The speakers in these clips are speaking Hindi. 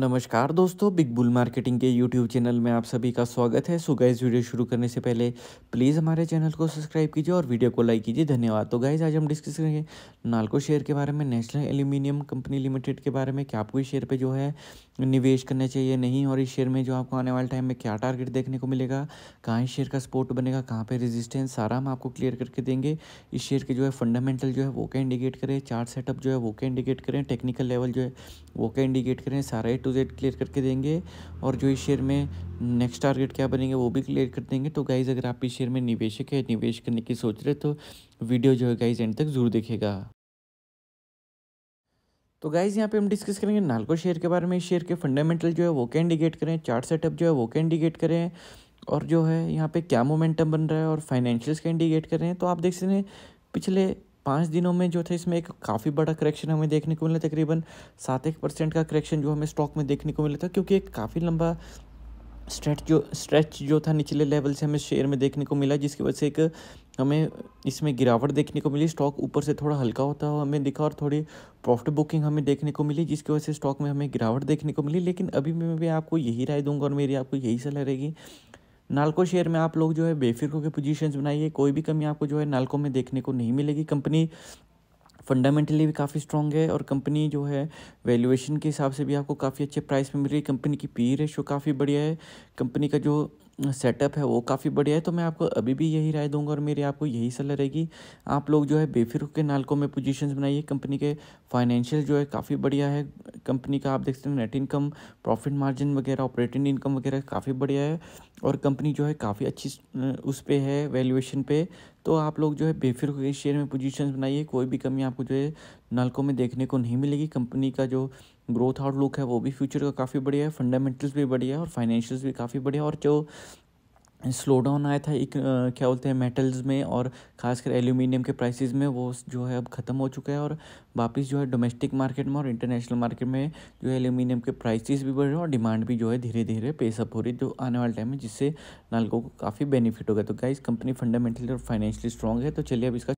नमस्कार दोस्तों बिग बुल मार्केटिंग के यूट्यूब चैनल में आप सभी का स्वागत है सो गाइज वीडियो शुरू करने से पहले प्लीज़ हमारे चैनल को सब्सक्राइब कीजिए और वीडियो को लाइक कीजिए धन्यवाद तो गाइज आज हम डिस्कस करेंगे नालको शेयर के बारे में नेशनल एल्यूमिनियम कंपनी लिमिटेड के बारे में क्या आपको इस शेयर पर जो है निवेश करना चाहिए नहीं और इस शेयर में जो आपको आने वाले टाइम में क्या टारगेट देखने को मिलेगा कहाँ इस शेयर का सपोर्ट बनेगा कहाँ पर रेजिस्टेंस सारा हम आपको क्लियर करके देंगे इस शेयर के जो है फंडामेंटल जो है वो क्या इंडिकेट करें चार्ट सेटअप जो है वो क्या इंडिकेट करें टेक्निकल लेवल जो है वो क्या इंडिकेट करें सारे टू जेड क्लियर करके देंगे और जो इस शेयर में नेक्स्ट टारगेट क्या बनेंगे वो भी क्लियर कर देंगे तो गाइज़ अगर आप इस शेयर में निवेशक है निवेश करने की सोच रहे तो वीडियो जो है गाइज एंड तक ज़रूर देखेगा तो गाइज यहाँ पे हम डिस्कस करेंगे नालको शेयर के बारे में शेयर के फंडामेंटल जो है वो क्या इंडिकेट करें चार्ट सेटअप जो है वो क्या इंडिकेट करें और जो है यहाँ पे क्या मोमेंटम बन रहा है और फाइनेंशियल्स का इंडिकेट करें तो आप देख सकते हैं पिछले पाँच दिनों में जो था इसमें एक काफ़ी बड़ा करेक्शन हमें देखने को मिला तकरीबन सात एक परसेंट का करेक्शन जो हमें स्टॉक में देखने को मिला था क्योंकि एक काफ़ी लंबा स्ट्रेच जो स्ट्रेच जो था निचले लेवल से हमें शेयर में देखने को मिला जिसकी वजह से एक हमें इसमें गिरावट देखने को मिली स्टॉक ऊपर से थोड़ा हल्का होता हुआ हो, हमें दिखा और थोड़ी प्रॉफिट बुकिंग हमें देखने को मिली जिसकी वजह से स्टॉक में हमें गिरावट देखने को मिली लेकिन अभी मैं भी आपको यही राय दूंगा और मेरी आपको यही सलाह रहेगी नालको शेयर में आप लोग जो है बेफिक्र के पोजीशंस बनाइए कोई भी कमी आपको जो है नालको में देखने को नहीं मिलेगी कंपनी फंडामेंटली भी काफ़ी स्ट्रॉन्ग है और कंपनी जो है वैल्यूएशन के हिसाब से भी आपको काफ़ी अच्छे प्राइस में मिल रही है कंपनी की पी रेशो काफ़ी बढ़िया है कंपनी का जो सेटअप है वो काफ़ी बढ़िया है तो मैं आपको अभी भी यही राय दूंगा और मेरी आपको यही सलाह रहेगी आप लोग जो है बेफिर के नालकों में पोजीशंस बनाइए कंपनी के फाइनेंशियल जो है काफ़ी बढ़िया है कंपनी का आप देख सकते हैं नेट इनकम प्रॉफिट मार्जिन वगैरह ऑपरेटिंग इनकम वगैरह काफ़ी बढ़िया है और कंपनी जो है काफ़ी अच्छी उस पर है वैल्यूएशन पे तो आप लोग जो है बेफिर होकर शेयर में पोजीशंस बनाइए कोई भी कमी आपको जो है नलकों में देखने को नहीं मिलेगी कंपनी का जो ग्रोथ आउटलुक है वो भी फ्यूचर का काफ़ी बढ़िया है फंडामेंटल्स भी बढ़िया है और फाइनेंशियल्स भी काफ़ी बढ़िया और जो स्लो डाउन आया था एक क्या बोलते हैं मेटल्स में और खासकर एल्यूमिनियम के प्राइसेस में वो जो है अब ख़त्म हो चुका है और वापस जो है डोमेस्टिक मार्केट में और इंटरनेशनल मार्केट में जो है एल्यूमिनियम के प्राइसेस भी बढ़ रहे हैं और डिमांड भी जो है धीरे धीरे पेसअप हो रही है जो आने वाले टाइम में जिससे नालकों को काफ़ी बेनिफिट होगा तो गाइस कंपनी फंडामेंटली और फाइनेंशली स्ट्रॉन्ग है तो चलिए अब इसका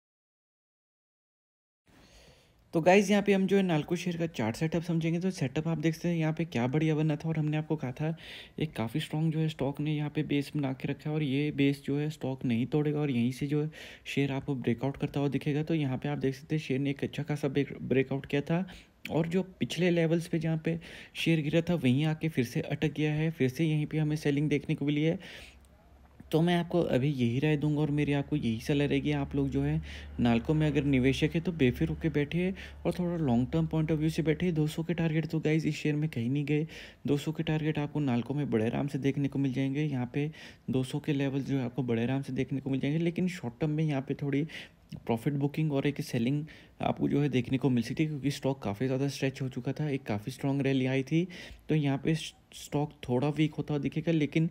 तो गाइज़ यहाँ पे हम जो है नालको शेयर का चार्ट सेटअप समझेंगे तो सेटअप आप देख सकते हैं यहाँ पे क्या बढ़िया बना था और हमने आपको कहा था एक काफ़ी स्ट्रॉन्ग जो है स्टॉक ने यहाँ पे बेस बना के रखा है और ये बेस जो है स्टॉक नहीं तोड़ेगा और यहीं से जो है शेयर आपको ब्रेकआउट करता हुआ दिखेगा तो यहाँ पर आप देख सकते हैं शेयर ने एक अच्छा खासा ब्रेकआउट किया था और जो पिछले लेवल्स पे जहाँ पे शेयर गिरा था वहीं आके फिर से अटक गया है फिर से यहीं पे हमें सेलिंग देखने को मिली है तो मैं आपको अभी यही राय दूंगा और मेरी आपको यही सलाह रहेगी आप लोग जो है नालको में अगर निवेशक है तो बेफिर होकर बैठे और थोड़ा long term point of view से बैठे दो के टारगेट तो गाइज इस शेयर में कहीं नहीं गए दो के टारगेट आपको नालको में बड़े आराम से देखने को मिल जाएंगे यहाँ पे दो के लेवल जो है आपको बड़े आराम से देखने को मिल जाएंगे लेकिन शॉर्ट टर्म में यहाँ पे थोड़ी प्रॉफिट बुकिंग और एक सेलिंग आपको जो है देखने को मिल सकती है क्योंकि स्टॉक काफ़ी ज़्यादा स्ट्रेच हो चुका था एक काफ़ी स्ट्रॉन्ग रैली आई थी तो यहाँ पे स्टॉक थोड़ा वीक होता दिखेगा लेकिन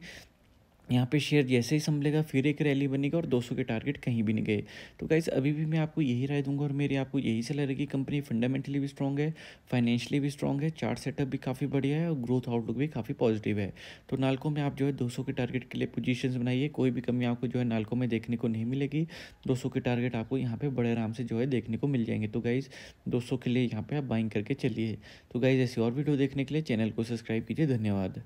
यहाँ पे शेयर जैसे ही संभलेगा फिर एक रैली बनेगा और 200 के टारगेट कहीं भी नहीं गए तो गाइज अभी भी मैं आपको यही राय दूंगा और मेरी आपको यही सलाह रहेगी कंपनी फंडामेंटली भी स्ट्रॉग है फाइनेंशियली भी स्ट्रॉग है चार्ट सेटअप भी काफ़ी बढ़िया है और ग्रोथ आउटलुक भी काफ़ी पॉजिटिव है तो नालको में आप जो है दो के टारगेट के लिए पोजिशन बनाइए कोई भी कमी आपको जो है नालको में देखने को नहीं मिलेगी दो के टारगेट आपको यहाँ पर बड़े आराम से जो है देखने को मिल जाएंगे तो गाइज़ दो के लिए यहाँ पर आप बाइंग करके चलिए तो गाइज़ ऐसी और वीडियो देखने के लिए चैनल को सब्सक्राइब कीजिए धन्यवाद